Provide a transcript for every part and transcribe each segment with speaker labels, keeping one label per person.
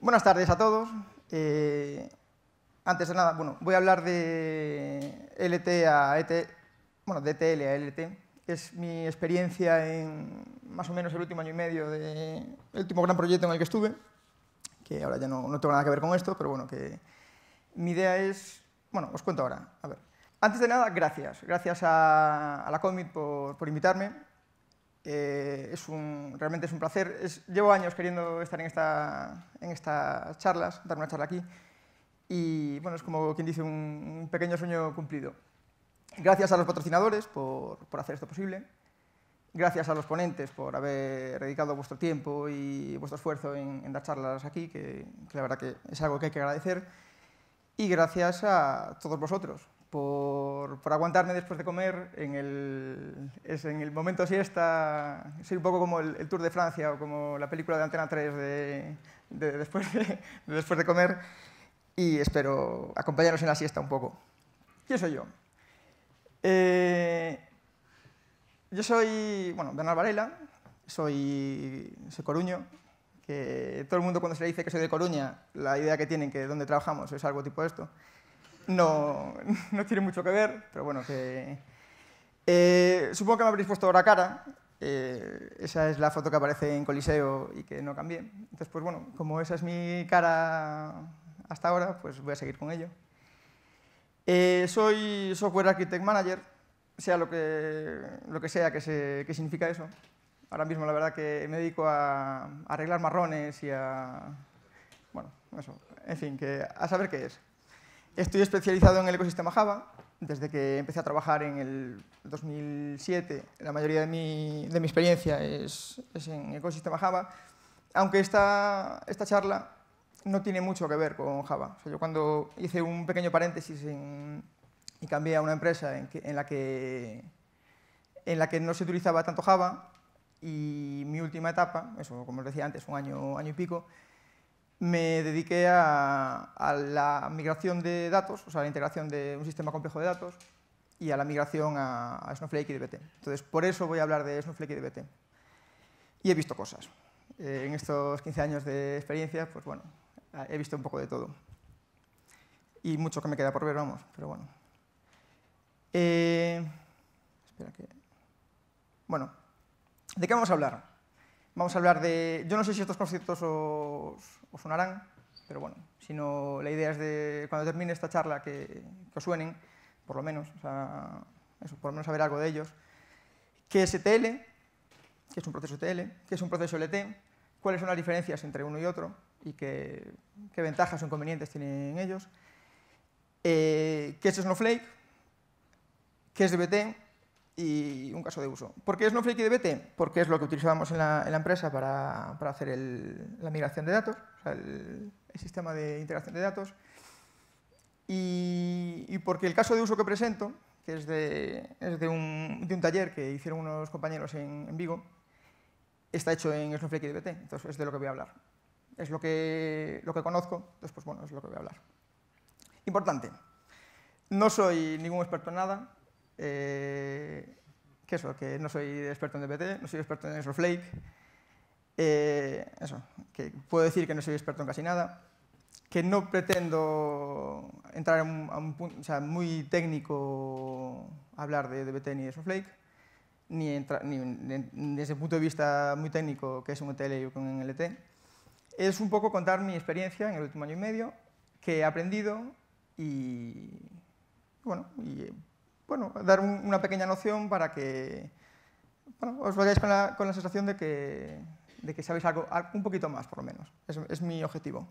Speaker 1: Buenas tardes a todos. Eh, antes de nada, bueno, voy a hablar de LT a ET, bueno, de TL a LT. Es mi experiencia en más o menos el último año y medio del último gran proyecto en el que estuve, que ahora ya no, no, tengo nada que ver con esto, pero bueno, que mi idea es, bueno, os cuento ahora. A ver. Antes de nada, gracias. Gracias a, la Comit por, por invitarme. Eh, es un, realmente es un placer. llevo años queriendo estar en esta, en estas charlas, dar una charla aquí. Y bueno, es como quien dice, un, pequeño sueño cumplido. Gracias a los patrocinadores por, hacer esto posible. Gracias a los ponentes por haber dedicado vuestro tiempo y vuestro esfuerzo en, dar charlas aquí, que, que la verdad que es algo que hay que agradecer. Y gracias a todos vosotros, por, por, aguantarme después de comer en el, es en el momento siesta. Soy un poco como el, Tour de Francia o como la película de Antena 3 de, después, de, después de comer y espero acompañaros en la siesta un poco. ¿Quién soy yo? Eh, yo soy, bueno, Bernal Varela, soy, coruño, que todo el mundo cuando se le dice que soy de Coruña, la idea que tienen que dónde trabajamos es algo tipo esto no, no tiene mucho que ver, pero bueno, que... Eh, supongo que me habréis puesto ahora cara. Eh, esa es la foto que aparece en Coliseo y que no cambié. Entonces, pues bueno, como esa es mi cara hasta ahora, pues voy a seguir con ello. Eh, soy Software Architect Manager, sea lo que, lo que sea que, significa eso. Ahora mismo la verdad que me dedico a, a arreglar marrones y a... Bueno, eso. En fin, que a saber qué es. Estoy especializado en el ecosistema Java. Desde que empecé a trabajar en el 2007, la mayoría de mi, experiencia es, en ecosistema Java, aunque esta, esta charla no tiene mucho que ver con Java. yo cuando hice un pequeño paréntesis y cambié a una empresa en, la que, en la que no se utilizaba tanto Java y mi última etapa, eso como os decía antes, un año, año y pico, me dediqué a, la migración de datos, o sea, a la integración de un sistema complejo de datos y a la migración a, Snowflake y DBT. Entonces, por eso voy a hablar de Snowflake y DBT. Y he visto cosas. Eh, en estos 15 años de experiencia, pues bueno, he visto un poco de todo. Y mucho que me queda por ver, vamos, pero bueno. Eh, espera que... Bueno, ¿de qué vamos a hablar? Vamos a hablar de... Yo no sé si estos conceptos os, os sonarán, pero bueno, si no, la idea es de cuando termine esta charla que, os suenen, por lo menos, o sea, por lo menos saber algo de ellos, qué es ETL, qué es un proceso ETL, qué es un proceso LT, cuáles son las diferencias entre uno y otro y qué, ventajas o inconvenientes tienen ellos, eh, qué es Snowflake, qué es DBT y un caso de uso. ¿Por qué Snowflake y DBT? Porque es lo que utilizábamos en la, empresa para, hacer la migración de datos o sea, el, sistema de integración de datos. Y, porque el caso de uso que presento, que es de, es de, un, de un, taller que hicieron unos compañeros en, Vigo, está hecho en Snowflake y DBT, entonces es de lo que voy a hablar. Es lo que, lo que conozco, entonces pues bueno, es lo que voy a hablar. Importante, no soy ningún experto en nada, eh, que eso, que no soy experto en DBT, no soy experto en Snowflake, eh, eso, que puedo decir que no soy experto en casi nada, que no pretendo entrar a un punto o sea, muy técnico hablar de DBT ni de Snowflake, ni, ni, desde el punto de vista muy técnico que es un ETL y un NLT. Es un poco contar mi experiencia en el último año y medio, que he aprendido y, bueno, y, bueno dar una pequeña noción para que os vayáis con la sensación de que de que sabéis algo, un poquito más, por lo menos. Es, mi objetivo.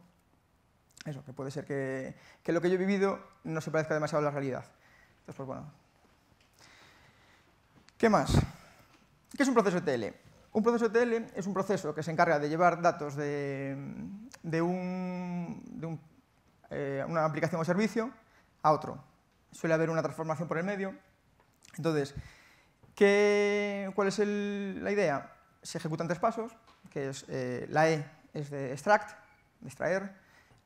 Speaker 1: Eso, que puede ser que, lo que yo he vivido no se parezca demasiado a la realidad. Entonces, pues bueno. ¿Qué más? ¿Qué es un proceso ETL? Un proceso ETL es un proceso que se encarga de llevar datos de, de, un, de un, eh, una aplicación o servicio a otro. Suele haber una transformación por el medio. Entonces, ¿qué, ¿cuál es la idea? Se ejecutan tres pasos que es eh, la E es de extract, extraer,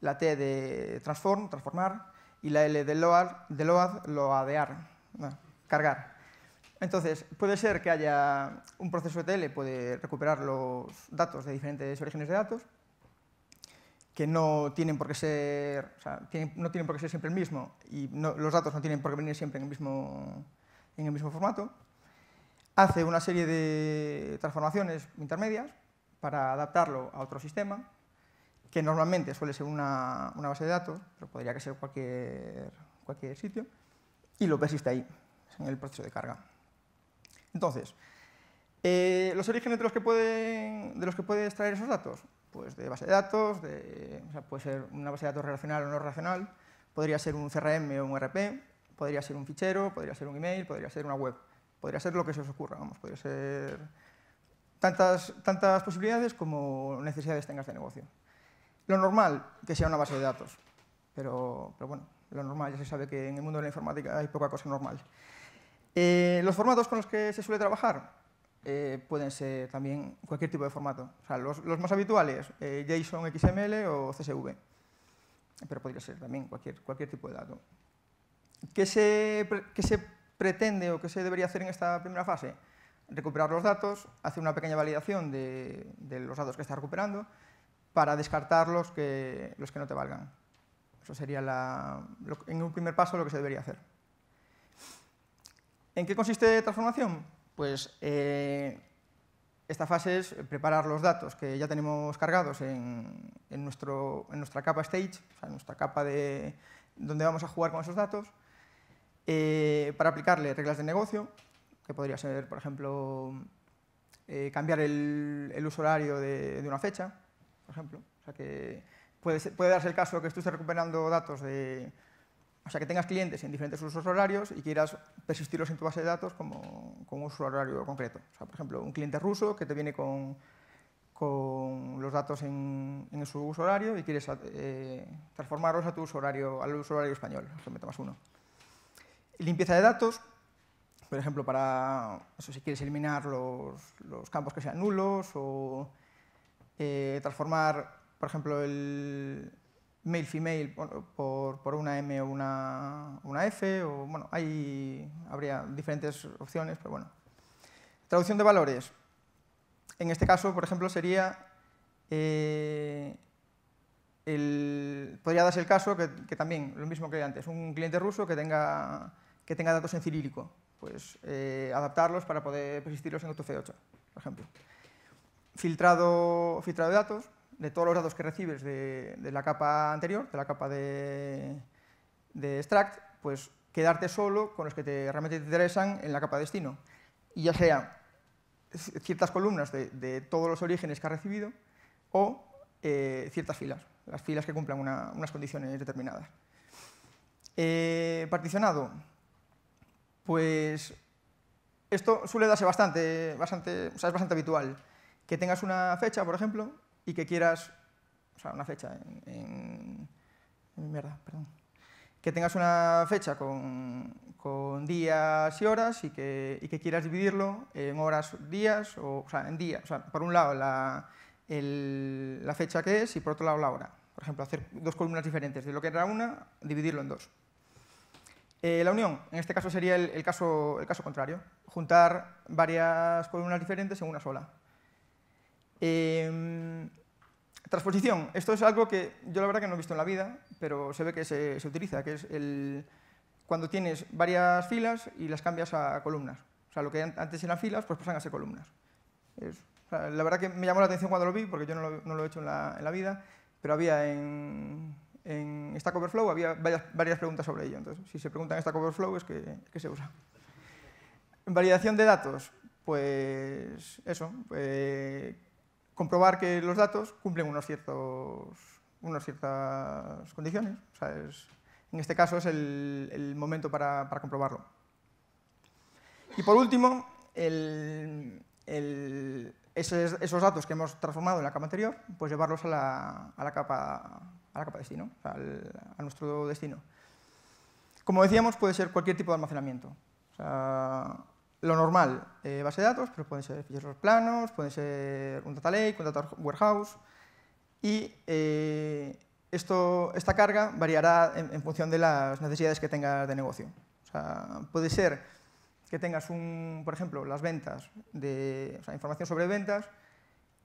Speaker 1: la T de transform, transformar, y la L de load, de load loadear, cargar. Entonces, puede ser que haya un proceso ETL, puede recuperar los datos de diferentes orígenes de datos, que no tienen por qué ser, no tienen por qué ser siempre el mismo y los datos no tienen por qué venir siempre en el mismo, en el mismo formato. Hace una serie de transformaciones intermedias para adaptarlo a otro sistema, que normalmente suele ser una, base de datos, pero podría que ser cualquier, cualquier sitio, y lo persiste ahí, en el proceso de carga. Entonces, eh, ¿los orígenes de los, que pueden, de los que puede extraer esos datos? Pues de base de datos, de, puede ser una base de datos relacional o no relacional, podría ser un CRM o un RP, podría ser un fichero, podría ser un email, podría ser una web, podría ser lo que se os ocurra, vamos, podría ser tantas, posibilidades como necesidades tengas de negocio. Lo normal, que sea una base de datos, pero, bueno, lo normal, ya se sabe que en el mundo de la informática hay poca cosa normal. Eh, los formatos con los que se suele trabajar eh, pueden ser también cualquier tipo de formato. O sea, los, más habituales, eh, JSON, XML o CSV, pero podría ser también cualquier, tipo de dato. ¿Qué se, ¿Qué se pretende o qué se debería hacer en esta primera fase? recuperar los datos, hacer una pequeña validación de, los datos que está recuperando para descartar los que, los que no te valgan. Eso sería en un primer paso lo que se debería hacer. ¿En qué consiste transformación? Pues eh, esta fase es preparar los datos que ya tenemos cargados en, nuestro, en nuestra capa stage, en nuestra capa de donde vamos a jugar con esos datos, eh, para aplicarle reglas de negocio, que podría ser, por ejemplo, eh, cambiar el, uso horario de, una fecha, por ejemplo. O sea que puede, darse el caso que estés recuperando datos de... O sea, que tengas clientes en diferentes usos horarios y quieras persistirlos en tu base de datos como, un uso horario concreto. O sea, por ejemplo, un cliente ruso que te viene con, los datos en, su uso horario y quieres eh, transformarlos a tu uso horario, al uso español, que me uno. Limpieza de datos, por ejemplo, para eso, si quieres eliminar los, campos que sean nulos o eh, transformar, por ejemplo, el male female por, una M o una, F, o bueno, ahí habría diferentes opciones, pero bueno. Traducción de valores. En este caso, por ejemplo, sería eh, podría darse el caso que, que, también, lo mismo que antes, un cliente ruso que tenga, que tenga datos en cirílico pues, eh, adaptarlos para poder persistirlos en c 8 por ejemplo. Filtrado, de datos, de todos los datos que recibes de, la capa anterior, de la capa de, extract, pues quedarte solo con los que te, realmente te interesan en la capa de destino. Y ya sea ciertas columnas de, todos los orígenes que has recibido o eh, ciertas filas, las filas que cumplan unas condiciones determinadas. Eh, particionado, pues esto suele darse bastante, bastante o sea, es bastante habitual. Que tengas una fecha, por ejemplo, y que quieras, o sea, una fecha en, mierda, perdón. Que tengas una fecha con, días y horas y que, quieras dividirlo en horas, días, o, sea, en días. O sea, por un lado la, la fecha que es y por otro lado la hora. Por ejemplo, hacer dos columnas diferentes, de lo que era una, dividirlo en dos. Eh, la unión, en este caso, sería el, caso, contrario, juntar varias columnas diferentes en una sola. Em, transposición, esto es algo que yo la verdad que no he visto en la vida, pero se ve que se, utiliza, que es el, cuando tienes varias filas y las cambias a columnas. O sea, lo que antes eran filas, pues pasan a ser columnas. la verdad que me llamó la atención cuando lo vi, porque yo no lo, he hecho en la vida, pero había en, en Stack Overflow había varias, preguntas sobre ello. Entonces, si se preguntan en Stack Overflow es que, se usa. Validación de datos, pues eso, eh, comprobar que los datos cumplen unos ciertos, unas ciertas condiciones. en este caso es el, momento para, comprobarlo. Y por último, esos, datos que hemos transformado en la capa anterior, pues llevarlos a la, a la capa a la capa de destino, a nuestro destino. Como decíamos, puede ser cualquier tipo de almacenamiento. lo normal, eh, base de datos, pero pueden ser ficheros planos, puede ser un data lake, un data warehouse. Y eh, esto, esta carga variará en, función de las necesidades que tengas de negocio. puede ser que tengas, un, por ejemplo, las ventas, de, o sea, información sobre ventas,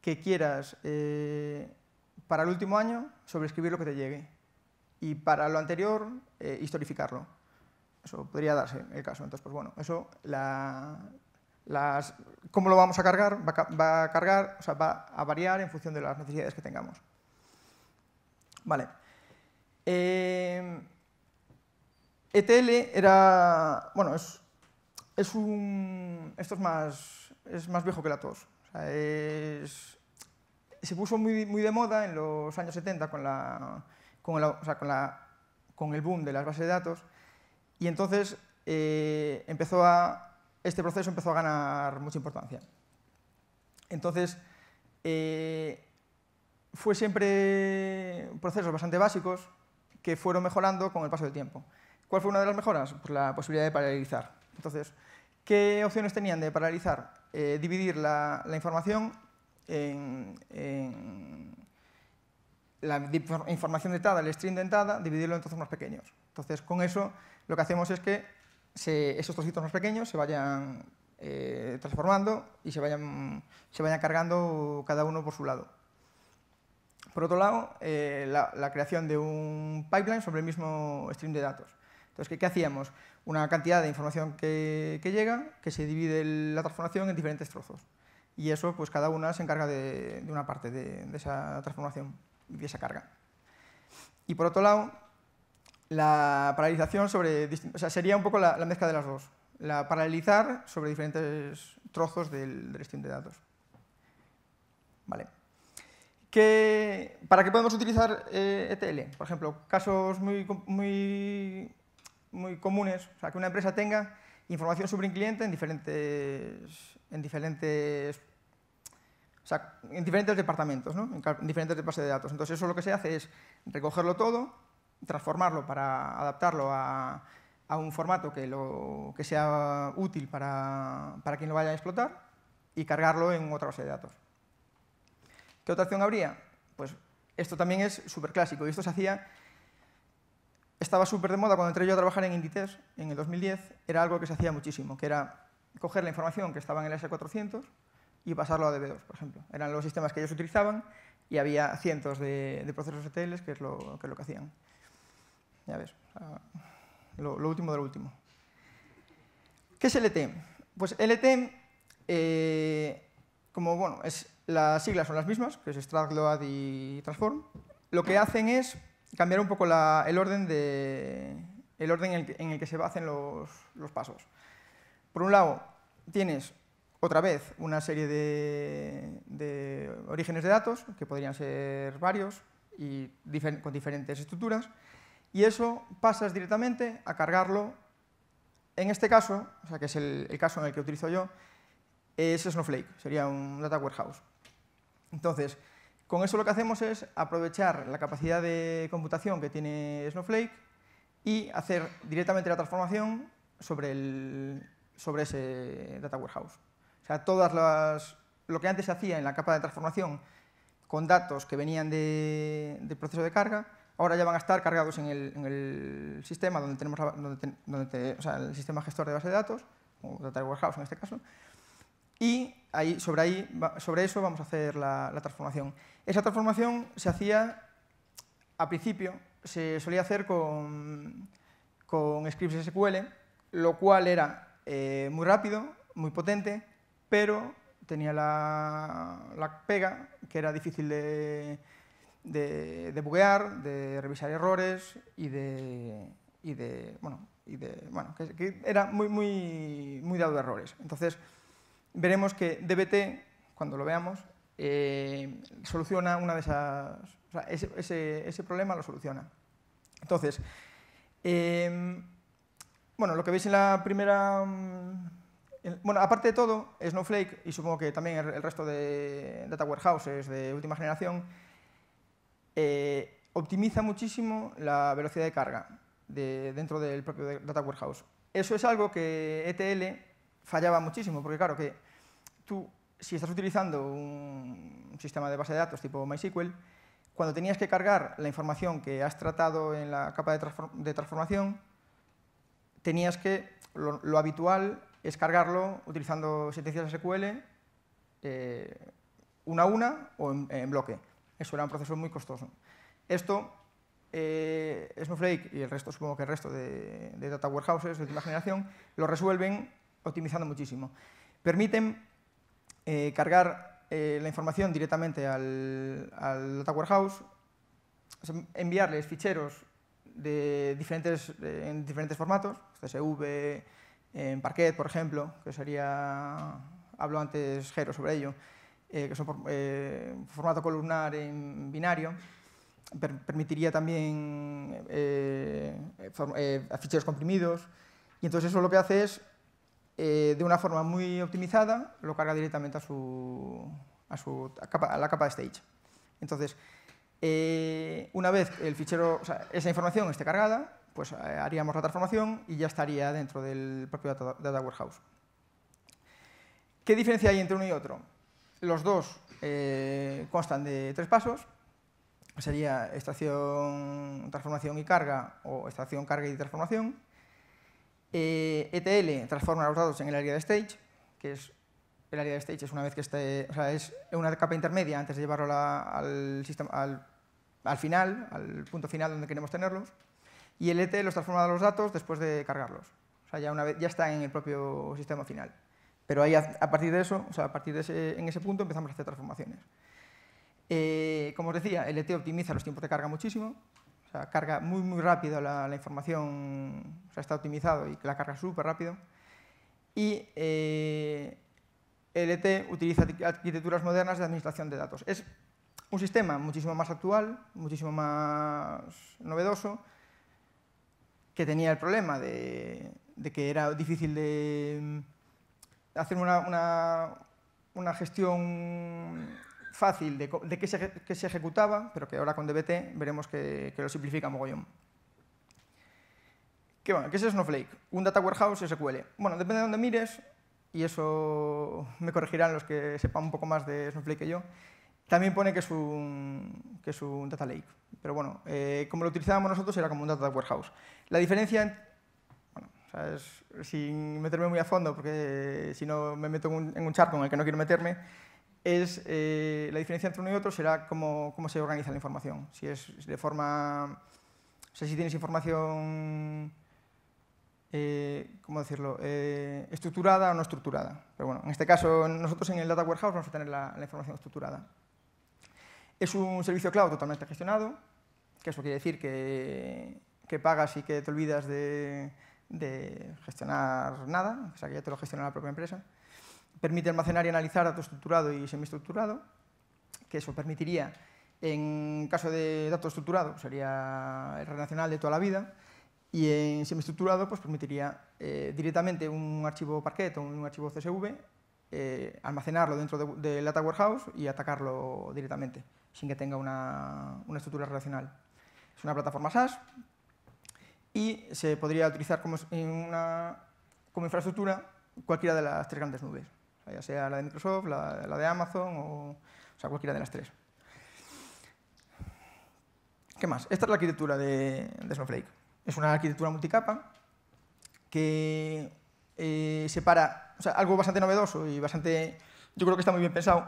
Speaker 1: que quieras eh, para el último año, sobreescribir lo que te llegue. Y para lo anterior, eh, historificarlo. Eso podría darse el caso. Entonces, pues bueno, eso, la, las, cómo lo vamos a cargar, va a, cargar, o sea, va a variar en función de las necesidades que tengamos. Vale. ETL eh, e era, bueno, es, es un, esto es más, es más viejo que la tos. es, se puso muy, de moda en los años 70 con, la, con, el boom de las bases de datos y entonces eh, empezó a, este proceso empezó a ganar mucha importancia. Entonces, eh, fue siempre procesos bastante básicos que fueron mejorando con el paso del tiempo. ¿Cuál fue una de las mejoras? Pues la posibilidad de paralelizar. Entonces, ¿qué opciones tenían de paralelizar? Eh, dividir la, la, información en, la información de entrada, el string entrada dividirlo en trozos más pequeños. Entonces, con eso lo que hacemos es que esos trocitos más pequeños se vayan eh, transformando y se vayan, se vayan cargando cada uno por su lado. Por otro lado, eh, la, creación de un pipeline sobre el mismo stream de datos. Entonces, ¿qué, hacíamos? Una cantidad de información que llega, que se divide la transformación en diferentes trozos y eso pues cada una se encarga de, una parte de, esa transformación y de esa carga. Y por otro lado, la paralización sobre... O sea, sería un poco la, mezcla de las dos. La paralizar sobre diferentes trozos del, del stream de datos. Vale. ¿Para qué podemos utilizar ETL? Eh, e por ejemplo, casos muy, muy, muy comunes, o sea, que una empresa tenga información sobre un cliente en diferentes, en diferentes, en diferentes departamentos, ¿no? en diferentes bases de datos. Entonces, eso lo que se hace es recogerlo todo, transformarlo para adaptarlo a, un formato que, lo, que sea útil para, para, quien lo vaya a explotar y cargarlo en otra base de datos. ¿Qué otra opción habría? Pues esto también es súper clásico y esto se hacía estaba súper de moda cuando entré yo a trabajar en Inditex en el 2010, era algo que se hacía muchísimo, que era coger la información que estaba en el S400 y pasarlo a DB2, por ejemplo. Eran los sistemas que ellos utilizaban y había cientos de, procesos ETL que es lo que, lo que hacían. Ya ves, lo, último de lo último. ¿Qué es LT? E pues LT, e eh, como bueno, es, las siglas son las mismas, que es Extract, Load y Transform. Lo que hacen es cambiar un poco el orden, de, el orden en, el que, se hacen los, pasos. Por un lado, tienes otra vez una serie de, orígenes de datos, que podrían ser varios y con diferentes estructuras, y eso pasas directamente a cargarlo, en este caso, o sea, que es el, el caso en el que utilizo yo, es Snowflake, sería un data warehouse. Entonces, con eso lo que hacemos es aprovechar la capacidad de computación que tiene Snowflake y hacer directamente la transformación sobre, el, sobre ese data warehouse. O sea, todas las, lo que antes se hacía en la capa de transformación con datos que venían del proceso de carga, ahora ya van a estar cargados en el, sistema donde tenemos el sistema gestor de base de datos, o data warehouse en este caso, y ahí, sobre, ahí, sobre eso vamos a hacer la, transformación. Esa transformación se hacía, a principio, se solía hacer con, con scripts SQL, lo cual era eh, muy rápido, muy potente, pero tenía la, pega, que era difícil de, de, buguear, de revisar errores y de, bueno, que, era muy, muy, muy dado de errores. Entonces, veremos que DBT, cuando lo veamos, eh, soluciona una de esas, ese, problema lo soluciona. Entonces, em, bueno, lo que veis en la primera... Mm, bueno, aparte de todo, Snowflake, y supongo que también el resto de data warehouses de última generación, eh, optimiza muchísimo la velocidad de carga de, dentro del propio data warehouse. Eso es algo que ETL fallaba muchísimo, porque claro que tú, si estás utilizando un sistema de base de datos tipo MySQL, cuando tenías que cargar la información que has tratado en la capa de, transformación, tenías que, lo, habitual es cargarlo utilizando sentencias SQL eh, una a una o en, bloque. Eso era un proceso muy costoso. Esto, eh, Snowflake y el resto, supongo que el resto de, de data warehouses de última generación, lo resuelven optimizando muchísimo. Permiten eh, cargar eh, la información directamente al, Data Warehouse, enviarles ficheros de diferentes, en diferentes formatos, CSV, en Parquet, por ejemplo, que sería, hablo antes Jero sobre ello, eh, que son formato columnar en binario, permitiría también ficheros comprimidos, y entonces eso lo que hace es eh, de una forma muy optimizada, lo carga directamente a, su, a, su, la capa de stage. Entonces, eh, una vez el fichero, o sea, esa información esté cargada, pues eh, haríamos la transformación y ya estaría dentro del propio data, warehouse. ¿Qué diferencia hay entre uno y otro? Los dos constan de tres pasos. Sería estación transformación y carga o estación carga y transformación. ETL eh, e transforma los datos en el área de stage, que es el área de stage es una vez que es una capa intermedia antes de llevarlo al, final, al punto final donde queremos tenerlos. Y el ETL los transforma a los datos después de cargarlos. ya, está en el propio sistema final. Pero a, partir de eso, a partir de ese, en ese punto empezamos a hacer transformaciones. Eh, como os decía, el ET optimiza los tiempos de carga muchísimo, carga muy, muy rápido la, información, está optimizado y la carga súper rápido. Y eh, el ET utiliza arquitecturas modernas de administración de datos. Es un sistema muchísimo más actual, muchísimo más novedoso, que tenía el problema de, que era difícil de hacer una, una gestión fácil de, de que, se, ejecutaba, pero que ahora con DBT veremos que, lo simplifica mogollón. ¿Qué, bueno, es Snowflake? Un data warehouse SQL. Bueno, depende de dónde mires, y eso me corregirán los que sepan un poco más de Snowflake que yo, también pone que es un, que es un data lake. Pero bueno, eh, como lo utilizábamos nosotros era como un data warehouse. La diferencia, bueno, ¿sabes? sin meterme muy a fondo, porque si no me meto en un charco en el que no quiero meterme, es eh, la diferencia entre uno y otro será cómo, se organiza la información. Si es de forma, o sea, si tienes información, eh, ¿cómo decirlo?, eh, estructurada o no estructurada. Pero bueno, en este caso nosotros en el Data Warehouse vamos a tener la, información estructurada. Es un servicio cloud totalmente gestionado, que eso quiere decir que, pagas y que te olvidas de, de gestionar nada, o sea, que ya te lo gestiona la propia empresa permite almacenar y analizar datos estructurados y semiestructurados, que eso permitiría, en caso de datos estructurados sería el relacional de toda la vida, y en semiestructurado pues, permitiría eh, directamente un archivo Parquet o un archivo CSV, eh, almacenarlo dentro del de data warehouse y atacarlo directamente, sin que tenga una, una estructura relacional. Es una plataforma SaaS y se podría utilizar como, una, como infraestructura cualquiera de las tres grandes nubes ya sea la de Microsoft, la, de Amazon o, sea, cualquiera de las tres. ¿Qué más? Esta es la arquitectura de, Snowflake. Es una arquitectura multicapa que eh, separa, o sea, algo bastante novedoso y bastante, yo creo que está muy bien pensado,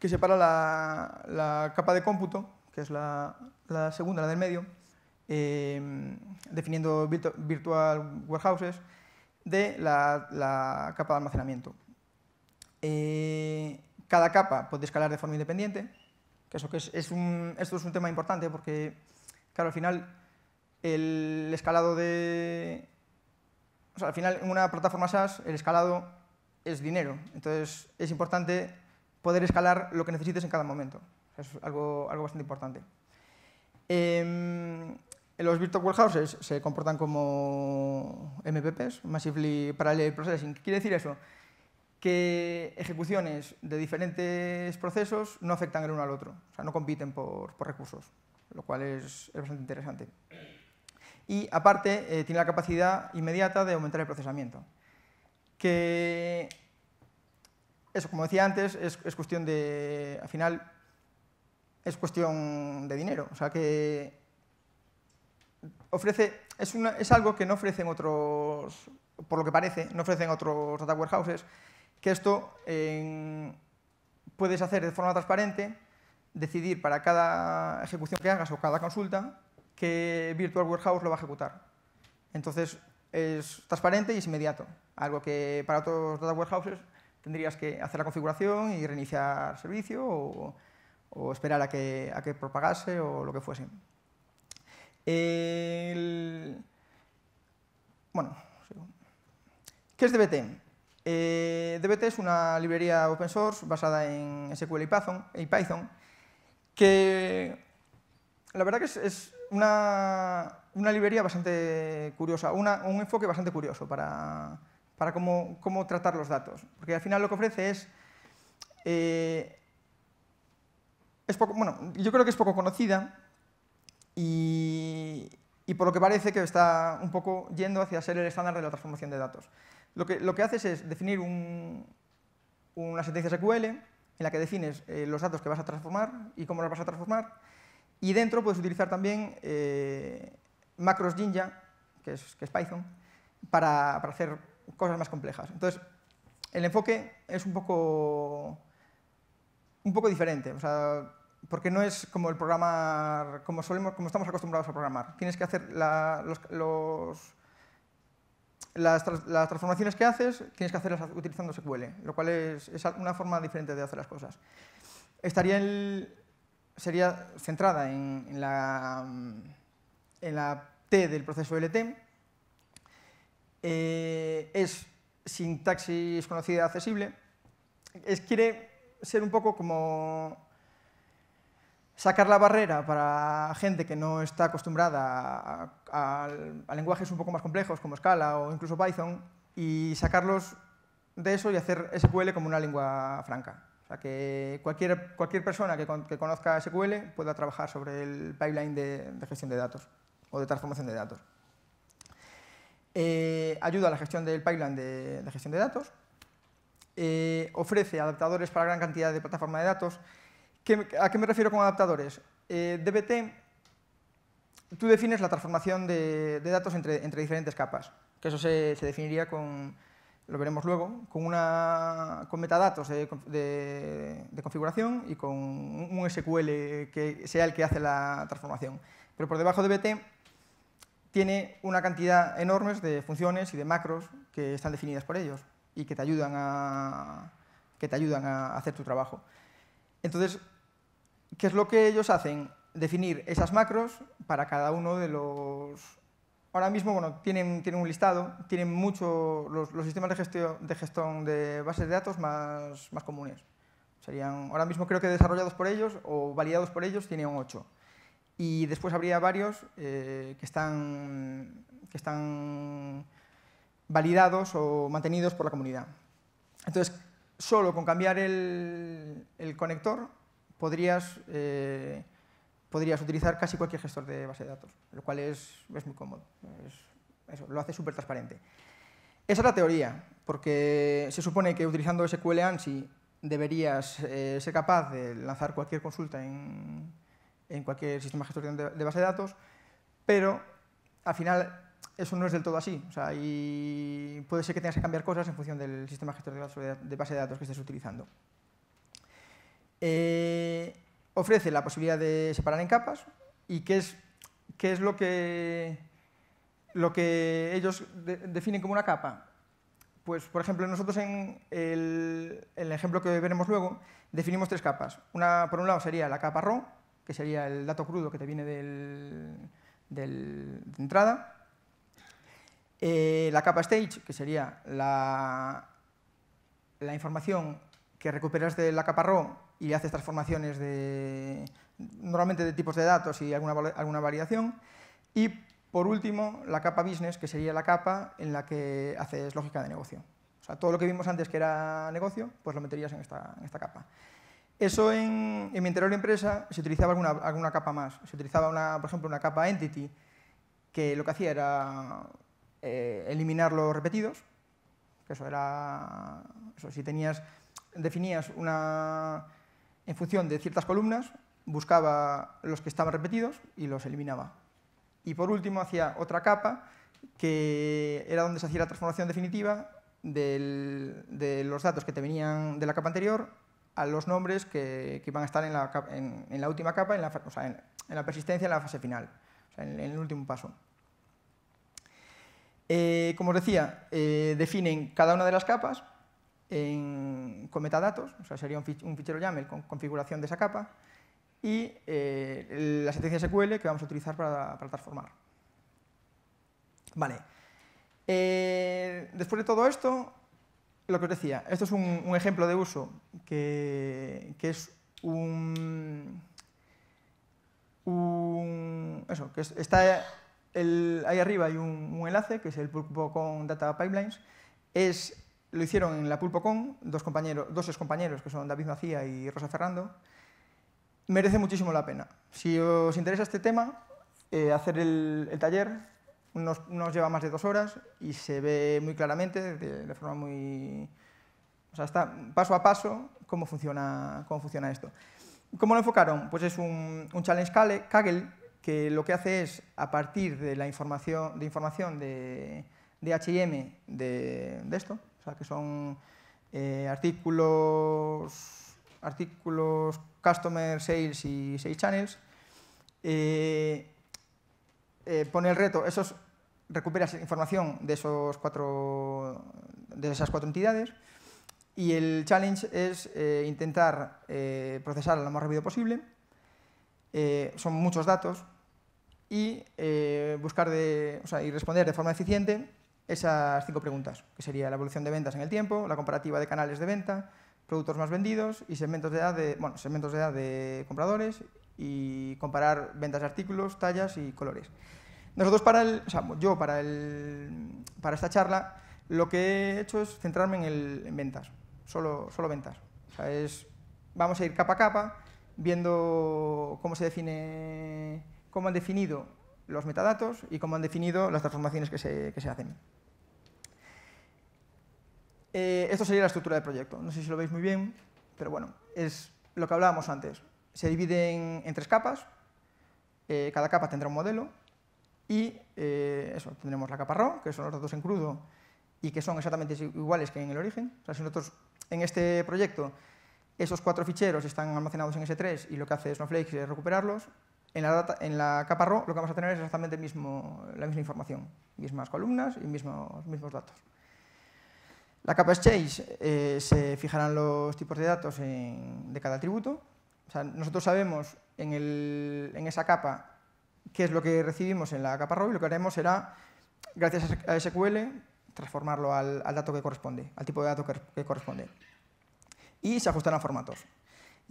Speaker 1: que separa la, capa de cómputo, que es la, segunda, la del medio, eh, definiendo virtual warehouses, de la, capa de almacenamiento. Eh, cada capa puede escalar de forma independiente, que eso es, esto es un tema importante porque, claro, al final el escalado de... O sea, al final en una plataforma SaaS el escalado es dinero, entonces es importante poder escalar lo que necesites en cada momento. Es algo, algo bastante importante. Em, los Virtual Warehouses se comportan como MPPs, Massively Parallel Processing. ¿Qué quiere decir eso? que ejecuciones de diferentes procesos no afectan el uno al otro, o sea, no compiten por, recursos, lo cual es, bastante interesante. Y aparte, eh, tiene la capacidad inmediata de aumentar el procesamiento, que eso, como decía antes, es, cuestión de, al final, es cuestión de dinero, o sea que ofrece, es, es algo que no ofrecen otros, por lo que parece, no ofrecen otros data warehouses, que esto puedes hacer de forma transparente, decidir para cada ejecución que hagas o cada consulta que Virtual Warehouse lo va a ejecutar. Entonces es transparente y es inmediato, algo que para otros data warehouses tendrías que hacer la configuración y reiniciar servicio o, esperar a que, propagase o lo que fuese. bueno, ¿qué es DBT? Eh, DBT es una librería open source basada en SQL y Python, y Python que la verdad que es, una, librería bastante curiosa, un enfoque bastante curioso para, cómo, tratar los datos. Porque al final lo que ofrece es... Eh, poco, bueno, yo creo que es poco conocida y por lo que parece que está un poco yendo hacia ser el estándar de la transformación de datos. Lo que, lo que haces es definir una sentencia SQL en la que defines eh, los datos que vas a transformar y cómo los vas a transformar. Y dentro puedes utilizar también eh, macros Jinja, que es, Python, para, hacer cosas más complejas. Entonces, el enfoque es un poco, un poco diferente, porque no es como el como, solemos, como estamos acostumbrados a programar. Tienes que hacer los las, transformaciones que haces tienes que hacerlas utilizando SQL, lo cual es, una forma diferente de hacer las cosas. Estaría sería centrada en, la, en, la, T del proceso LT. Eh, es sintaxis conocida accesible. Es, quiere ser un poco como sacar la barrera para gente que no está acostumbrada a, lenguajes un poco más complejos como Scala o incluso Python y sacarlos de eso y hacer SQL como una lengua franca. O sea, que cualquier, cualquier persona que, conozca SQL pueda trabajar sobre el pipeline de, gestión de datos o de transformación de datos. Eh, ayuda a la gestión del pipeline de, gestión de datos. Eh, ofrece adaptadores para gran cantidad de plataformas de datos ¿A qué me refiero con adaptadores? Eh, DBT, tú defines la transformación de, datos entre, diferentes capas, que eso se, definiría con, lo veremos luego, con, una, con metadatos de, configuración y con un SQL que sea el que hace la transformación. Pero por debajo de DBT tiene una cantidad enorme de funciones y de macros que están definidas por ellos y que te ayudan a, que te ayudan a hacer tu trabajo. Entonces, ¿Qué es lo que ellos hacen? Definir esas macros para cada uno de los... Ahora mismo, bueno, tienen, tienen un listado, tienen mucho los, sistemas de, de gestión de bases de datos más, más comunes. Serían, ahora mismo creo que desarrollados por ellos o validados por ellos tienen 8. Y después habría varios eh, que, están, que están validados o mantenidos por la comunidad. Entonces, solo con cambiar el, el conector eh, podrías, utilizar casi cualquier gestor de base de datos, lo cual es, muy cómodo. lo hace súper transparente. Esa es la teoría, porque se supone que utilizando SQL ANSI deberías eh, ser capaz de lanzar cualquier consulta en, cualquier sistema gestor de, base de datos, pero al final eso no es del todo así. y puede ser que tengas que cambiar cosas en función del sistema gestor de base de datos que estés utilizando. Eh, ofrece la posibilidad de separar en capas y qué es, qué es lo, que, lo que ellos definen como una capa. Pues, por ejemplo, nosotros en el, ejemplo que veremos luego definimos tres capas. Una, por un lado, sería la capa RAW, que sería el dato crudo que te viene del, de entrada. Eh, la capa stage, que sería la, la información que recuperas de la capa RAW y haces transformaciones de, normalmente de tipos de datos y alguna, alguna variación. Y por último, la capa business, que sería la capa en la que haces lógica de negocio. O sea, todo lo que vimos antes que era negocio, pues lo meterías en esta, en esta capa. Eso en, en, mi anterior empresa se utilizaba alguna, capa más. Se utilizaba, una, por ejemplo, una capa entity que lo que hacía era eh, eliminar los repetidos. Que eso era. si tenías, definías una, en función de ciertas columnas, buscaba los que estaban repetidos y los eliminaba. Y por último hacía otra capa que era donde se hacía la transformación definitiva de los datos que te venían de la capa anterior a los nombres que, iban a estar en la, última capa, en la, o sea, en la, persistencia en la fase final, en, el último paso. Eh, como os decía, eh, definen cada una de las capas con metadatos, o sea, sería un, fichero YAML con configuración de esa capa, y eh, la sentencia SQL que vamos a utilizar para, transformar. Vale. Eh, después de todo esto, lo que os decía, esto es un, ejemplo de uso que, es un... eso, que está ahí arriba hay un, enlace que es el pulpo con Data Pipelines. Es lo hicieron en la PulpoCon, dos, compañeros, dos excompañeros que son David Macía y Rosa Ferrando. Merece muchísimo la pena. Si os interesa este tema, eh, hacer el, taller nos, nos, lleva más de dos horas y se ve muy claramente, de, forma muy... O sea, está paso a paso cómo funciona, cómo funciona esto. ¿Cómo lo enfocaron? Pues es un, challenge Kaggle que lo que hace es, a partir de la información de, información de, HM de esto, o sea, que son eh, artículos, artículos Customer Sales y Sales Channels. Eh, eh, pone el reto, esos, recuperas información de, esos cuatro, de esas cuatro entidades y el challenge es intentar procesar lo más rápido posible. son muchos datos y, buscar de, y responder de forma eficiente esas cinco preguntas, que sería la evolución de ventas en el tiempo, la comparativa de canales de venta, productos más vendidos y segmentos de edad de, segmentos de, edad de compradores y comparar ventas de artículos, tallas y colores. Nosotros para el, yo para, el, para esta charla lo que he hecho es centrarme en, el, ventas, solo, solo ventas. es, vamos a ir capa a capa viendo cómo se define, cómo han definido los metadatos y cómo han definido las transformaciones que se, hacen. Eh, esto sería la estructura del proyecto. No sé si lo veis muy bien, pero bueno, es lo que hablábamos antes. Se divide en, tres capas. Eh, cada capa tendrá un modelo. Y eh, eso, tendremos la capa RAW, que son los datos en crudo y que son exactamente iguales que en el origen. O sea, si nosotros en este proyecto esos cuatro ficheros están almacenados en S3 y lo que hace Snowflake es recuperarlos, en la, capa row lo que vamos a tener es exactamente la misma información, mismas columnas y mismos, mismos datos. La capa Exchange eh, se fijarán los tipos de datos de cada atributo. nosotros sabemos en, esa capa qué es lo que recibimos en la capa row y lo que haremos será, gracias a SQL, transformarlo al, dato que corresponde, al tipo de dato que corresponde. Y se ajustarán formatos.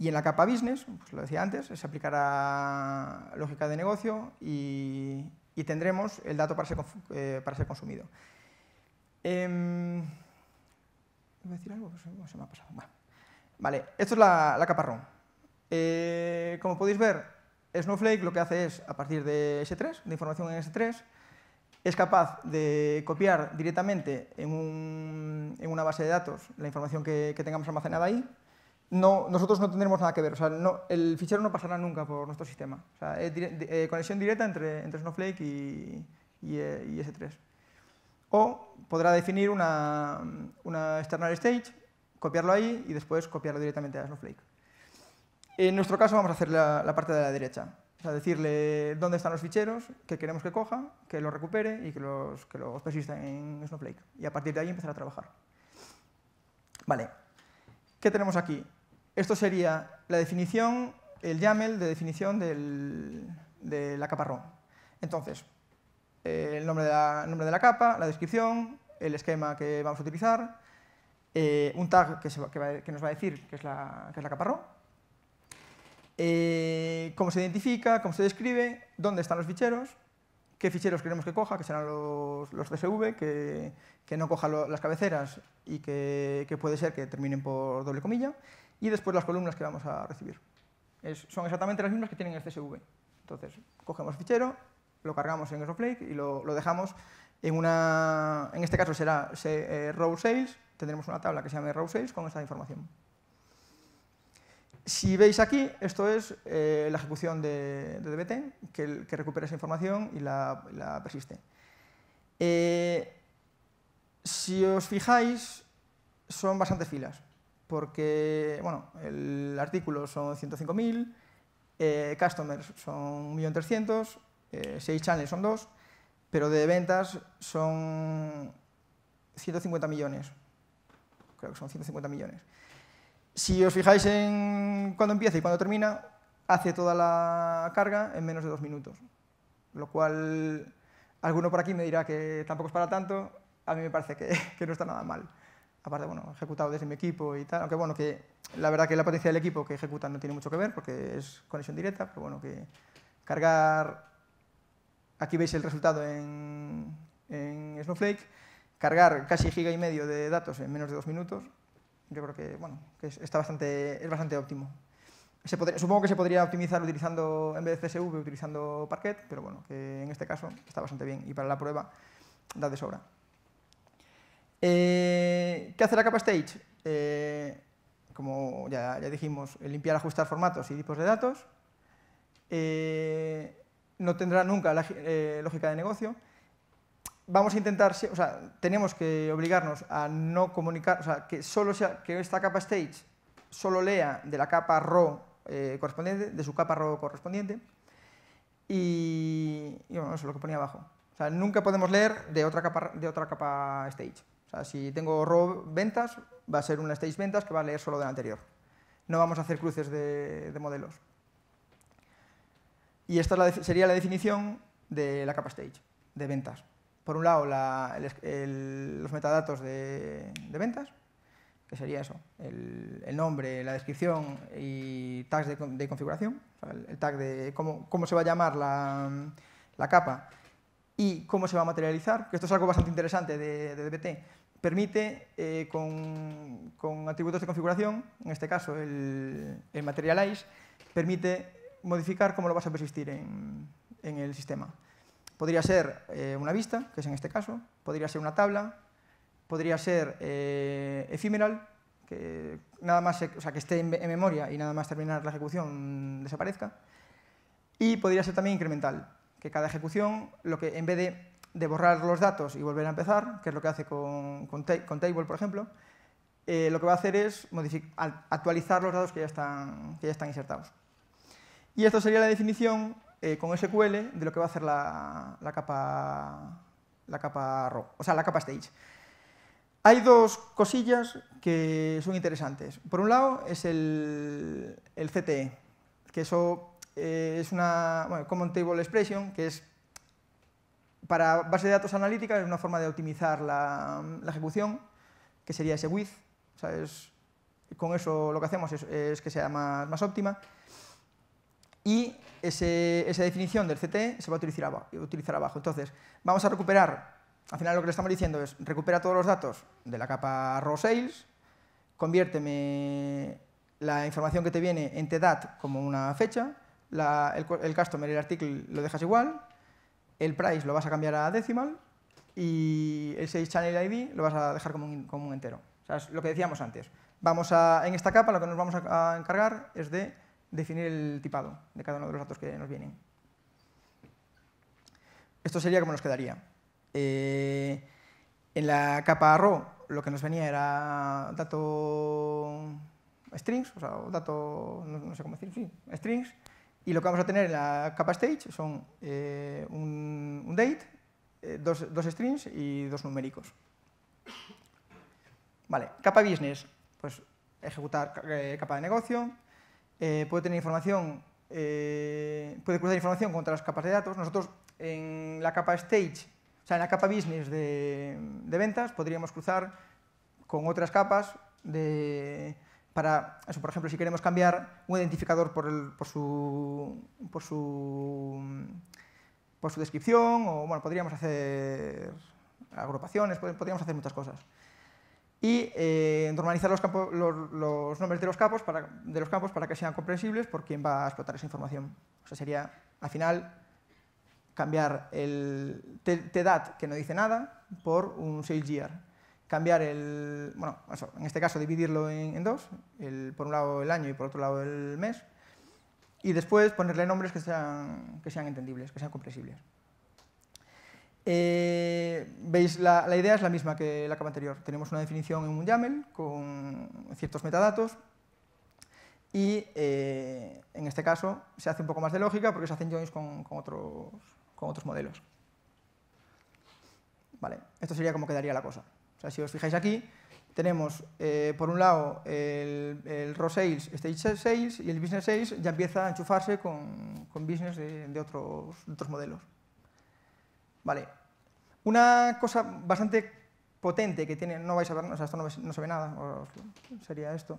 Speaker 1: Y en la capa business, pues lo decía antes, se aplicará lógica de negocio y, tendremos el dato para ser, eh, consumido. Eh, a decir algo? Pues, se me ha pasado. Vale, esto es la, la capa ROM. Eh, como podéis ver, Snowflake lo que hace es, a partir de S3, de información en S3, es capaz de copiar directamente en, una base de datos la información que tengamos almacenada ahí nosotros no tendremos nada que ver. O sea, el fichero no pasará nunca por nuestro sistema. O es eh, conexión directa entre, Snowflake y, eh, S3. O podrá definir una, external stage, copiarlo ahí y después copiarlo directamente a Snowflake. En nuestro caso vamos a hacer la, parte de la derecha. O decirle dónde están los ficheros, qué queremos que coja, que los recupere y que los, que los persista en Snowflake. Y a partir de ahí empezar a trabajar. Vale. ¿Qué tenemos aquí? Esto sería la definición, el YAML de definición de la capa ROM. Entonces, eh, el nombre de, la, capa, la descripción, el esquema que vamos a utilizar, eh, un tag que, nos va a decir que es la, capa ROM, eh, cómo se identifica, cómo se describe, dónde están los ficheros, qué ficheros queremos que coja, que serán los, los CSV, que, no coja las cabeceras y que, puede ser que terminen por doble comilla, y después las columnas que vamos a recibir. son exactamente las mismas que tienen el CSV. Entonces, cogemos el fichero, lo cargamos en Snowflake y lo, dejamos en una... En este caso será se, eh, row sales, tendremos una tabla que se llame row sales con esta información. Si veis aquí, esto es eh, la ejecución de, DBT, que, recupera esa información y la, persiste. Eh, si os fijáis, son bastantes filas porque, bueno, el artículo son 105.000, eh, customers son 1.300.000, eh, 6 channels son 2, pero de ventas son 150 millones. Creo que son 150 millones. Si os fijáis en cuándo empieza y cuándo termina, hace toda la carga en menos de dos minutos. Lo cual, alguno por aquí me dirá que tampoco es para tanto, a mí me parece que no está nada mal aparte, bueno, ejecutado desde mi equipo y tal, aunque bueno, que la verdad que la potencia del equipo que ejecuta no tiene mucho que ver porque es conexión directa, pero bueno, que cargar, aquí veis el resultado en, Snowflake, cargar casi giga y medio de datos en menos de dos minutos, yo creo que, bueno, es, está bastante, es bastante óptimo. supongo que se podría optimizar utilizando, en vez de CSV, utilizando Parquet, pero bueno, que en este caso está bastante bien y para la prueba da de sobra. Eh, ¿Qué hace la capa stage? Eh, como ya, dijimos, limpiar, ajustar formatos y tipos de datos. Eh, no tendrá nunca la, lógica de negocio. Vamos a intentar, o sea, tenemos que obligarnos a no comunicar, o sea, que, solo sea, que esta capa stage solo lea de la capa RAW correspondiente, de su capa RAW correspondiente. Y, bueno, eso es lo que ponía abajo. O sea, nunca podemos leer de otra capa, de otra capa stage si tengo row ventas, va a ser una stage ventas que va a leer solo la anterior. No vamos a hacer cruces de, modelos. Y esta sería la definición de la capa stage, de ventas. Por un lado, los metadatos de, ventas, que sería eso, el, nombre, la descripción y tags de, configuración, el, tag de cómo, se va a llamar la, capa y cómo se va a materializar, que esto es algo bastante interesante de, de DBT, permite eh, con, atributos de configuración, en este caso el, materialize, permite modificar cómo lo vas a persistir en, el sistema. Podría ser eh, una vista, que es en este caso, podría ser una tabla, podría ser eh, que nada más, o sea, que esté en, en, memoria y nada más terminar la ejecución desaparezca, y podría ser también incremental, que cada ejecución, lo que en vez de de borrar los datos y volver a empezar, que es lo que hace con, con, Table, por ejemplo, eh, lo que va a hacer es actualizar los datos que ya, están, que ya están insertados. Y esto sería la definición eh, con SQL de lo que va a hacer la, capa, la capa o sea, la capa stage. Hay dos cosillas que son interesantes. Por un lado es el, el CTE, que eso eh, es una Common Table Expression, que es para base de datos analítica es una forma de optimizar la, ejecución, que sería ese width. con eso lo que hacemos es, que sea más, óptima. Y esa definición del CT e se va a utilizar, abajo, Entonces, vamos a recuperar, al final lo que le estamos diciendo es, recupera todos los datos de la capa raw sales, conviérteme la información que te viene en TDAT como una fecha, el, el, customer el article lo dejas igual, el price lo vas a cambiar a decimal y el 6 channel ID lo vas a dejar como un, entero. O sea, es lo que decíamos antes. Vamos a, en esta capa lo que nos vamos a, encargar es de definir el tipado de cada uno de los datos que nos vienen. Esto sería como nos quedaría. Eh, en la capa row lo que nos venía era dato strings, o sea, dato, no sé cómo decir, sí, strings, y lo que vamos a tener en la capa stage son eh, un, date, eh, dos, strings y dos numéricos. Vale, capa business, pues ejecutar eh, capa de negocio, puede tener información, puede cruzar información contra las capas de datos. Nosotros en la capa stage, o sea, en la capa business de ventas podríamos cruzar con otras capas de, eso, por ejemplo, si queremos cambiar un identificador por, por, su, por, su, por su descripción, o bueno, podríamos hacer agrupaciones, podríamos hacer muchas cosas. Y eh, normalizar los, campos los, nombres de los, campos para, de los campos para que sean comprensibles por quien va a explotar esa información. O sea, sería, al final, cambiar el tdat, que no dice nada, por un year cambiar el, bueno, en este caso dividirlo en, dos, por un lado el año y por otro lado el mes, y después ponerle nombres que sean, que sean entendibles, que sean comprensibles. Eh, veis, la, idea es la misma que la capa anterior. Tenemos una definición en un YAML con ciertos metadatos y eh, en este caso se hace un poco más de lógica porque se hacen joins con, otros, con otros modelos. Vale, esto sería como quedaría la cosa sea, si os fijáis aquí, tenemos eh, por un lado el, Raw Sales, Stage Sales y el Business Sales ya empieza a enchufarse con, Business de, otros, otros, modelos. Vale. Una cosa bastante potente que tiene, no vais a ver, esto no, se ve nada, sería esto.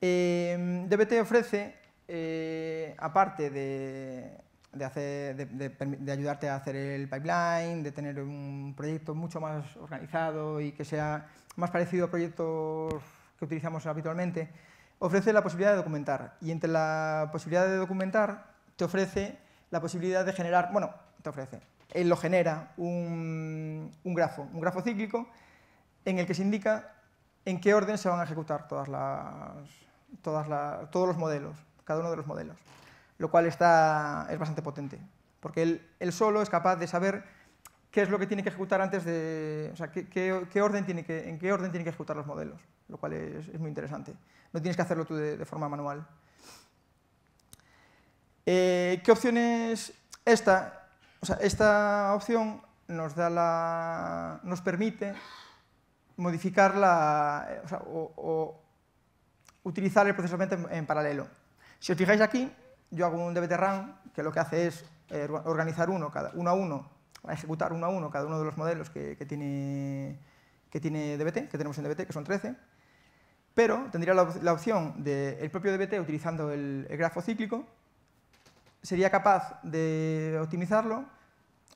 Speaker 1: Eh, DBT ofrece, eh, aparte de, de, ayudarte a hacer el pipeline, de tener un proyecto mucho más organizado y que sea más parecido a proyectos que utilizamos habitualmente, ofrece la posibilidad de documentar. Y entre la posibilidad de documentar, te ofrece la posibilidad de generar, bueno, te ofrece, él lo genera un, grafo, un grafo cíclico en el que se indica en qué orden se van a ejecutar todas las, todos los modelos, cada uno de los modelos lo cual está, es bastante potente, porque él, solo es capaz de saber qué es lo que tiene que ejecutar antes de, o sea, qué, orden tiene que, en qué orden tiene que ejecutar los modelos, lo cual es, muy interesante. No tienes que hacerlo tú de, forma manual. Eh, ¿Qué ¿Qué es Esta, esta opción nos, da la, nos permite modificarla o, sea, utilizar el procesamiento en paralelo. Si os fijáis aquí, yo hago un DBT run que lo que hace es eh, organizar uno, cada, uno a uno, ejecutar uno a uno cada uno de los modelos que, tiene, que tiene DBT, que tenemos en DBT, que son 13, pero tendría la, opción del propio DBT utilizando el, grafo cíclico, sería capaz de optimizarlo,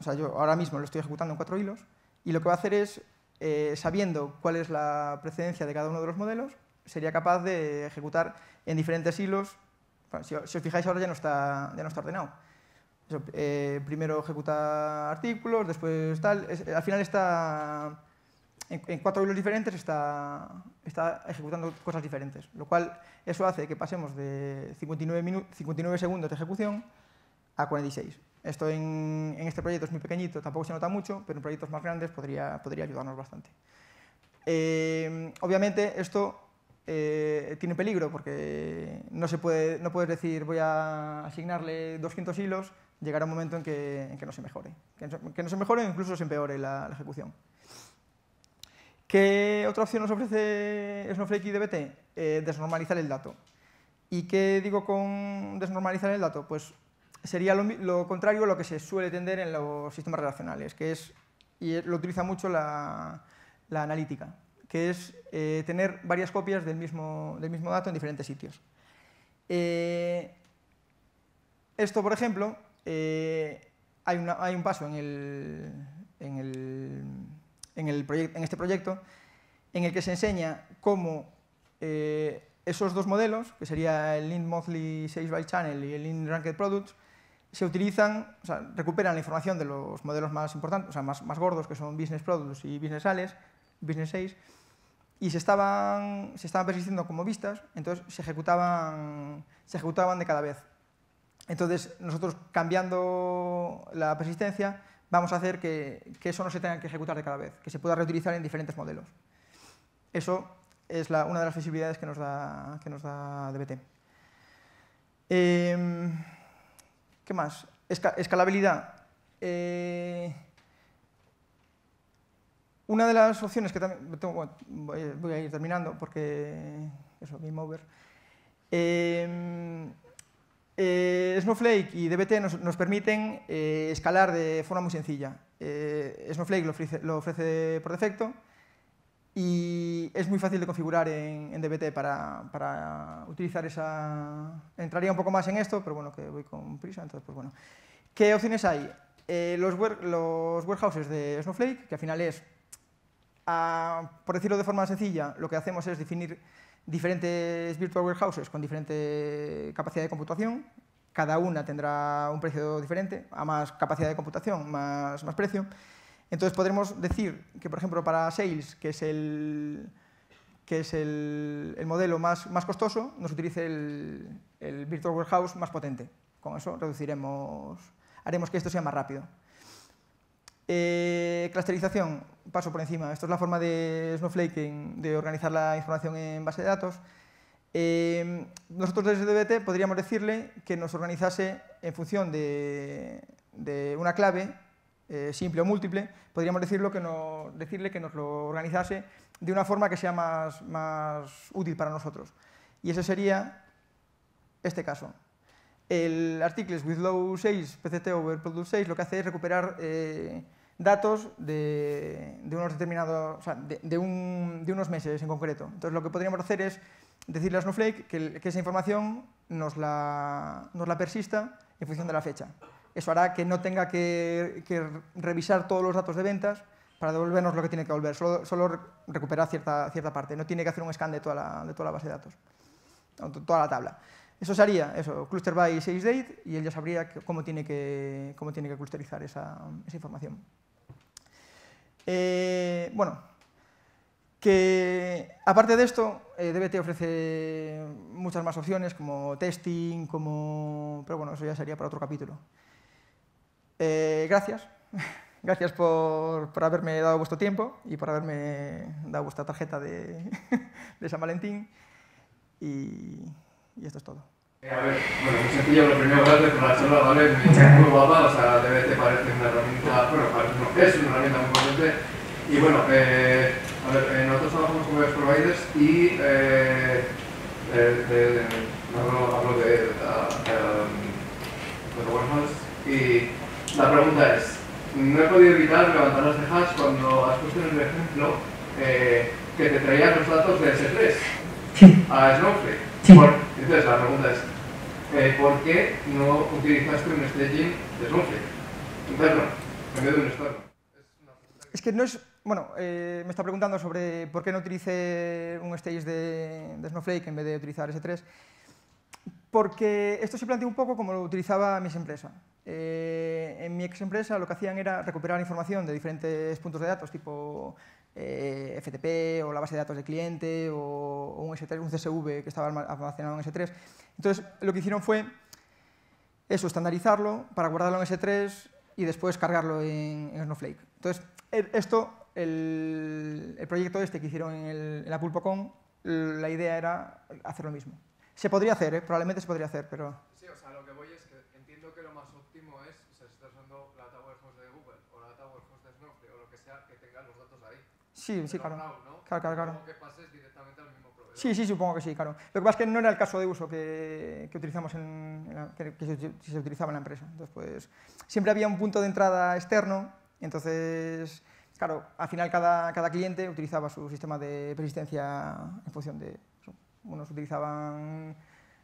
Speaker 1: o sea, yo ahora mismo lo estoy ejecutando en cuatro hilos, y lo que va a hacer es, eh, sabiendo cuál es la precedencia de cada uno de los modelos, sería capaz de ejecutar en diferentes hilos si, os fijáis ahora ya no está, ya no está ordenado. Eh, primero ejecuta artículos, después tal. Eh, al final está en, cuatro hilos diferentes, está, está ejecutando cosas diferentes. Lo cual, eso hace que pasemos de 59, 59 segundos de ejecución a 46. Esto en, este proyecto es muy pequeñito, tampoco se nota mucho, pero en proyectos más grandes podría, podría ayudarnos bastante. Eh, obviamente, esto eh, tiene peligro porque no, se puede, no puedes decir voy a asignarle 200 hilos, llegará un momento en que, en que no se mejore, que, no se mejore o incluso se empeore la, ejecución. ¿Qué otra opción nos ofrece Snowflake y DBT? Eh, desnormalizar el dato. ¿Y qué digo con desnormalizar el dato? Pues sería lo, contrario a lo que se suele tender en los sistemas relacionales, que es, y lo utiliza mucho la, la analítica que es eh, tener varias copias del mismo, dato en diferentes sitios. Eh, esto, por ejemplo, eh, hay, un paso en, este proyecto en el que se enseña cómo esos dos modelos, que sería el Lean Monthly Sales by Channel y el Lean Ranked Products, se utilizan, o sea, recuperan la información de los modelos más importantes, o sea, más, más gordos, que son Business Products y Business Sales, Business Sales y se estaban, se estaban persistiendo como vistas, entonces se ejecutaban, se ejecutaban de cada vez. Entonces nosotros cambiando la persistencia vamos a hacer que, eso no se tenga que ejecutar de cada vez, que se pueda reutilizar en diferentes modelos. Eso es una de las flexibilidades que nos da, que nos da DBT. Em, ¿Qué más? escalabilidad. Eh, una de las opciones que también... voy, a ir terminando porque... Eso, game over. Em, eh, Snowflake y DBT nos, permiten eh, escalar de forma muy sencilla. Eh, Snowflake lo ofrece, por defecto y es muy fácil de configurar en, en DBT para, utilizar esa... Entraría un poco más en esto, pero bueno, que voy con prisa, entonces pues bueno. ¿Qué opciones hay? los, los warehouses de Snowflake, que al final es por decirlo de forma sencilla, lo que hacemos es definir diferentes virtual warehouses con diferente capacidad de computación. Cada una tendrá un precio diferente, a más capacidad de computación, más, precio. Entonces podremos decir que, por ejemplo, para Sales, que es el, que es el, modelo más, costoso, nos utilice el, el Virtual Warehouse más potente. Con eso reduciremos, haremos que esto sea más rápido. Eh, clasterización, paso por encima. Esto es la forma de Snowflake de organizar la información en base de datos. Eh, nosotros desde DBT podríamos decirle que nos organizase en función de, una clave eh, simple o múltiple, podríamos decirlo que decirle que nos lo organizase de una forma que sea más, más útil para nosotros. Y ese sería este caso. El artículo with low 6, PCT over product 6, lo que hace es recuperar datos de, unos determinados, de, unos meses en concreto. Entonces lo que podríamos hacer es decirle a Snowflake que, esa información nos la, nos la, persista en función de la fecha. Eso hará que no tenga que, revisar todos los datos de ventas para devolvernos lo que tiene que volver, solo, recuperar cierta, cierta, parte, no tiene que hacer un scan de toda la, de toda la base de datos, toda la tabla. Eso sería eso, cluster by 6 date y él ya sabría cómo, tiene que, cómo tiene clusterizar esa, información. Eh, bueno, que aparte de esto, eh, DBT ofrece muchas más opciones como testing, como... pero bueno, eso ya sería para otro capítulo. Eh, gracias, gracias por, haberme dado vuestro tiempo y por haberme dado vuestra tarjeta de, San Valentín y esto es todo. Eh, a ver, bueno, muy sencillo, lo primero hablar de la charla, es muy guapa, o sea, de parece una herramienta, bueno, parece, no, es una herramienta muy potente y bueno, eh, a ver, eh, nosotros trabajamos con web providers y eh, de, de, hablo, de, y la pregunta es, no he podido evitar levantar las cejas cuando has puesto en el ejemplo que te traían los datos de S3 a Snowflake. Sí. entonces la pregunta es, eh, ¿Por qué no utilizaste un staging de Snowflake. Un en vez de un storm. Es que no es... Bueno, eh, me está preguntando sobre por qué no utilice un stage de, Snowflake en vez de utilizar S3 porque esto se plantea un poco como lo utilizaba mi empresa. Eh, en mi ex empresa lo que hacían era recuperar información de diferentes puntos de datos, tipo eh, FTP o la base de datos de cliente o, un CSV que estaba almacenado en S3. Entonces, lo que hicieron fue eso, estandarizarlo para guardarlo en S3 y después cargarlo en, Snowflake. Entonces, esto, el, proyecto este que hicieron en, la PulpoCon, la idea era hacer lo mismo. Se podría hacer, ¿eh? probablemente se podría hacer, pero... Sí, sí, claro. Claro, Que pases directamente al mismo proveedor. Sí, sí, supongo que sí, claro. Lo que pasa es que no era el caso de uso que, utilizamos en, que, se, utilizaba en la empresa. Entonces, pues, siempre había un punto de entrada externo, entonces, claro, al final cada, cliente utilizaba su sistema de persistencia en función de Unos utilizaban,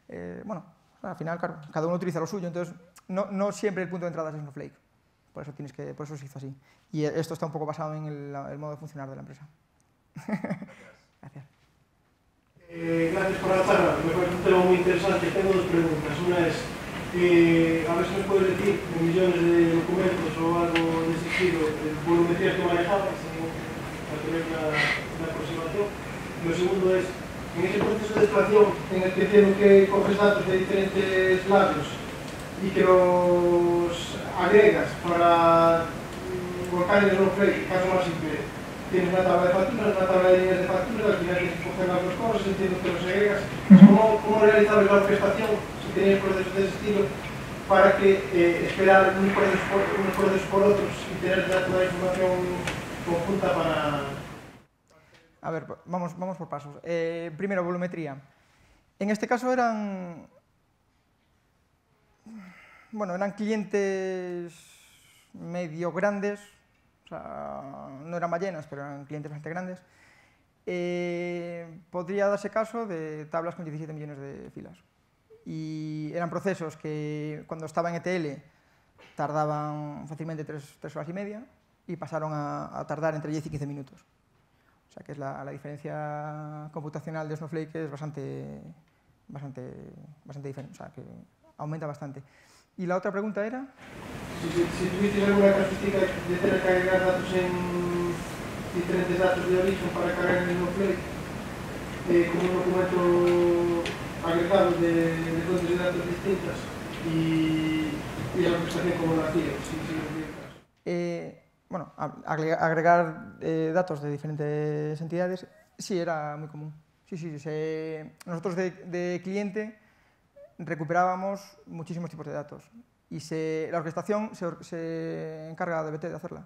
Speaker 1: eh, bueno, al final, claro, cada uno utiliza lo suyo, entonces no, no siempre el punto de entrada es Snowflake. Por eso, tienes que, por eso se hizo así. Y esto está un poco basado en el, modo de funcionar de la empresa. gracias. Eh, gracias por la charla. Me parece un tema muy interesante. Tengo dos preguntas. Una es, eh, a ver si nos puedes decir en millones de documentos o algo de ese estilo el volumetría que manejabas para tener una, una aproximación. Lo segundo es, en ese proceso de extracción en el que tienen que coger datos de diferentes labios, e que nos agregas para volcarles no precio, caso máis simple, tienes una tabla de facturas, una tabla de líneas de facturas, al final tienes que coger las dos cosas, entiendo que los agregas, uh -huh. como, como orquestación, se si tenías procesos ese estilo, para que eh, esperar un procesos por, uns procesos por outros e tener ya toda a información conjunta para... A ver, vamos, vamos por pasos. Eh, primero, volumetría. En este caso eran bueno, eran clientes medio grandes, o sea, no eran ballenas, pero eran clientes bastante grandes. Eh, podría darse caso de tablas con 17 millones de filas. Y eran procesos que cuando estaba en ETL tardaban fácilmente 3, horas y media y pasaron a, tardar entre 10 y 15 minutos. O sea que es la, la diferencia computacional de Snowflake es bastante, bastante, bastante diferente, o sea que aumenta bastante. ¿Y la otra pregunta era? Si, tuviste alguna característica de tener que agregar datos en diferentes datos de origen para cargar en el mismo fake eh, como un documento agregado de, datos distintas y, y la prestación como la si, eh, bueno, agregar, eh, datos de diferentes entidades sí era muy común. Sí, sí, sí. nosotros de cliente recuperábamos muchísimos tipos de datos. Y se, la orquestación se, encarga de de hacerla.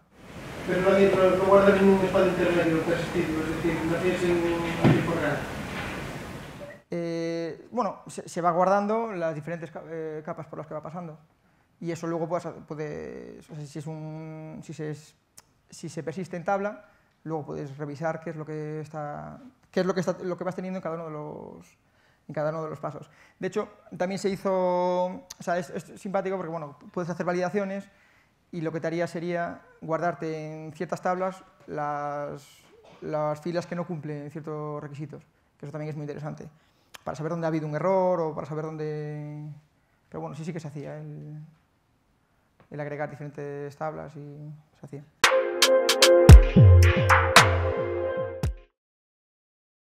Speaker 1: Pero no, guarda ningún espacio intermedio persistido, es decir, no tienes ningún tiempo real. Eh, bueno, se, va guardando las diferentes eh, capas por las que va pasando. Y eso luego pues, puedes, si, es un, si, se persiste en tabla, luego puedes revisar qué es lo que está, qué es lo que está, lo que vas teniendo en cada uno de los, en cada uno de los pasos. De hecho, también se hizo, o sea, es, simpático porque, bueno, puedes hacer validaciones y lo que te haría sería guardarte en ciertas tablas las, las filas que no cumplen ciertos requisitos, que eso también es muy interesante, para saber dónde ha habido un error o para saber dónde... Pero bueno, sí, sí que se hacía el, el agregar diferentes tablas y se hacía.